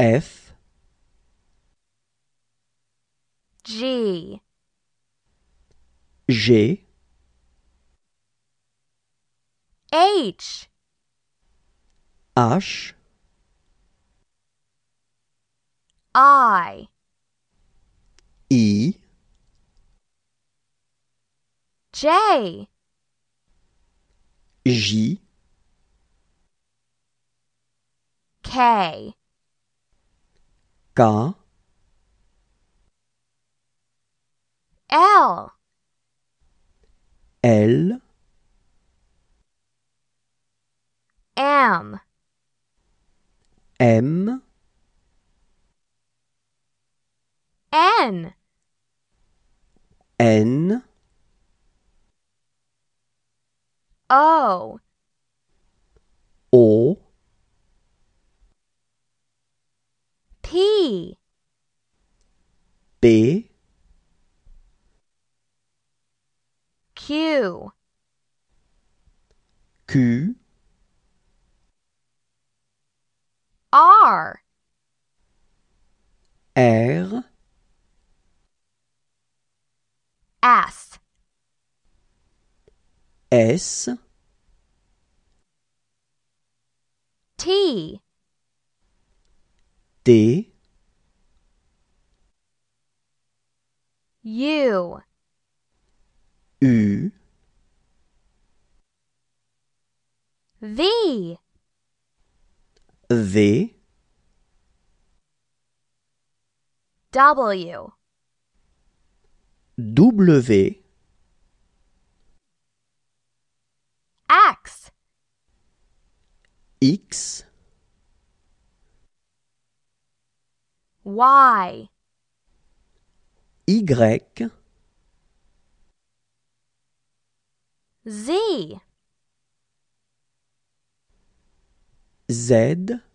F G G H H I E J J K Có. L. L. M. B B Q Q R R S S T D U. V. V. W. W. X. X. Y. Y Z Z